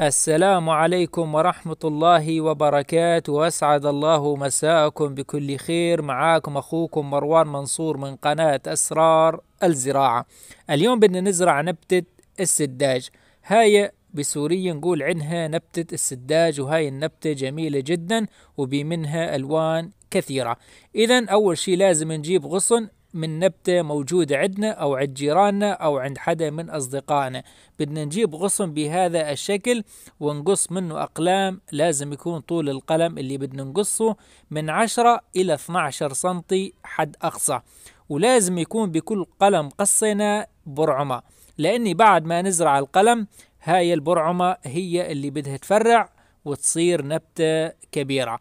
السلام عليكم ورحمة الله وبركاته وأسعد الله مساءكم بكل خير معاكم أخوكم مروان منصور من قناة أسرار الزراعة اليوم بدنا نزرع نبتة السداج هاي بسوريا نقول عنها نبتة السداج وهاي النبتة جميلة جدا وبمنها ألوان كثيرة إذا أول شي لازم نجيب غصن من نبتة موجودة عندنا أو عند جيراننا أو عند حدا من أصدقائنا بدنا نجيب غصن بهذا الشكل ونقص منه أقلام لازم يكون طول القلم اللي بدنا نقصه من 10 إلى 12 سنتي حد أقصى ولازم يكون بكل قلم قصينا برعمة لأني بعد ما نزرع القلم هاي البرعمة هي اللي بدها تفرع وتصير نبتة كبيرة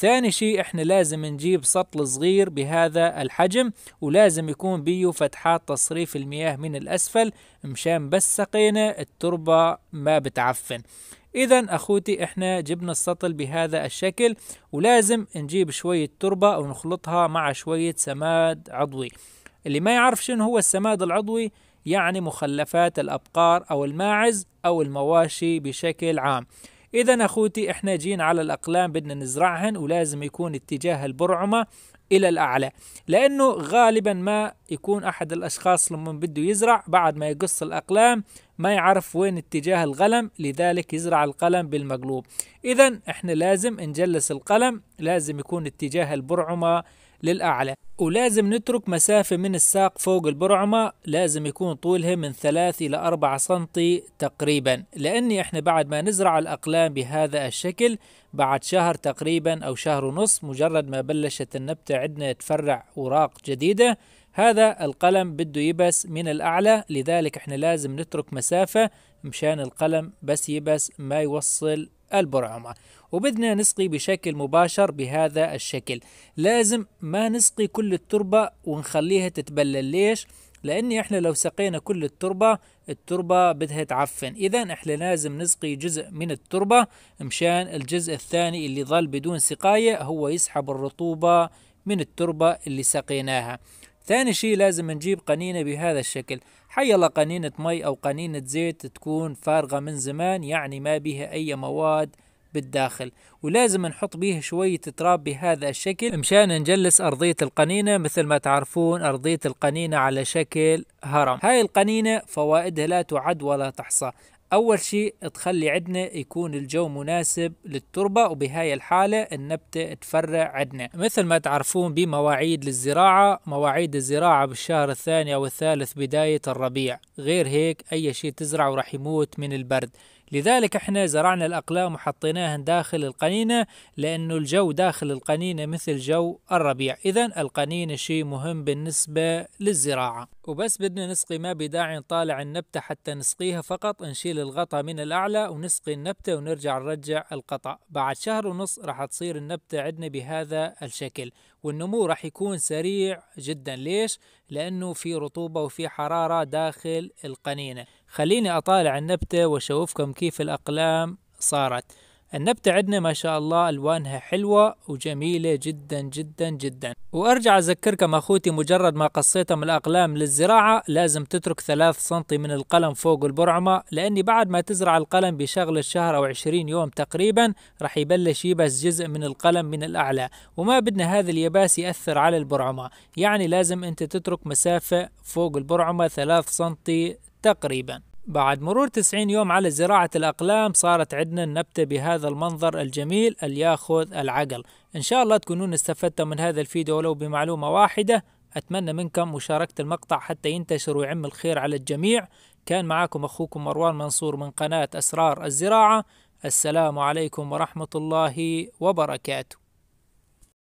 ثاني شيء احنا لازم نجيب سطل صغير بهذا الحجم ولازم يكون بيه فتحات تصريف المياه من الأسفل مشان بس سقينا التربة ما بتعفن إذا أخوتي إحنا جبنا السطل بهذا الشكل ولازم نجيب شوية تربة ونخلطها مع شوية سماد عضوي اللي ما يعرف شنو هو السماد العضوي يعني مخلفات الأبقار أو الماعز أو المواشي بشكل عام إذا أخوتي إحنا جينا على الأقلام بدنا نزرعهن ولازم يكون اتجاه البرعمة إلى الأعلى لأنه غالبا ما يكون أحد الأشخاص لما بده يزرع بعد ما يقص الأقلام ما يعرف وين اتجاه القلم لذلك يزرع القلم بالمقلوب إذا إحنا لازم نجلس القلم لازم يكون اتجاه البرعمة للأعلى ولازم نترك مسافة من الساق فوق البرعمة لازم يكون طولها من 3 إلى 4 سنتي تقريبا لأني إحنا بعد ما نزرع الأقلام بهذا الشكل بعد شهر تقريبا أو شهر ونص مجرد ما بلشت النبتة عندنا تفرع أوراق جديدة هذا القلم بده يبس من الأعلى لذلك إحنا لازم نترك مسافة مشان القلم بس يبس ما يوصل البرعمة وبدنا نسقي بشكل مباشر بهذا الشكل لازم ما نسقي كل التربة ونخليها تتبلل ليش؟ لاني احنا لو سقينا كل التربه التربه بدها تعفن اذا احنا لازم نسقي جزء من التربه مشان الجزء الثاني اللي ظل بدون سقايه هو يسحب الرطوبه من التربه اللي سقيناها تاني شي لازم نجيب قنينة بهذا الشكل حيلا قنينة مي أو قنينة زيت تكون فارغة من زمان يعني ما بها أي مواد بالداخل ولازم نحط بيه شوية تراب بهذا الشكل مشان نجلس أرضية القنينة مثل ما تعرفون أرضية القنينة على شكل هرم هاي القنينة فوائدها لا تعد ولا تحصى أول شيء تخلي عندنا يكون الجو مناسب للتربة وبهاي الحالة النبتة تفرع عندنا مثل ما تعرفون بمواعيد للزراعة مواعيد الزراعة بالشهر الثاني أو الثالث بداية الربيع غير هيك أي شيء تزرعه راح يموت من البرد لذلك احنا زرعنا الأقلام وحطيناهن داخل القنينة لأنه الجو داخل القنينة مثل جو الربيع إذا القنينة شيء مهم بالنسبة للزراعة وبس بدنا نسقي ما بداعي نطالع النبتة حتى نسقيها فقط نشيل الغطا من الأعلى ونسقي النبتة ونرجع نرجع القطع بعد شهر ونص راح تصير النبتة عندنا بهذا الشكل والنمو راح يكون سريع جدا ليش؟ لأنه في رطوبة وفي حرارة داخل القنينة خليني أطالع النبتة وأشوفكم كيف الأقلام صارت النبتة عندنا ما شاء الله ألوانها حلوة وجميلة جدا جدا جدا وأرجع أذكركم أخوتي مجرد ما قصيتم الأقلام للزراعة لازم تترك ثلاث سنتي من القلم فوق البرعمة لأني بعد ما تزرع القلم بشغل الشهر أو عشرين يوم تقريبا رح يبلش يبس جزء من القلم من الأعلى وما بدنا هذا اليباس يأثر على البرعمة يعني لازم أنت تترك مسافة فوق البرعمة ثلاث سنتي تقريبا بعد مرور 90 يوم على زراعة الأقلام صارت عندنا النبتة بهذا المنظر الجميل اللي ياخذ العقل إن شاء الله تكونون استفدتم من هذا الفيديو ولو بمعلومة واحدة أتمنى منكم مشاركة المقطع حتى ينتشر ويعم الخير على الجميع كان معاكم أخوكم مروان منصور من قناة أسرار الزراعة السلام عليكم ورحمة الله وبركاته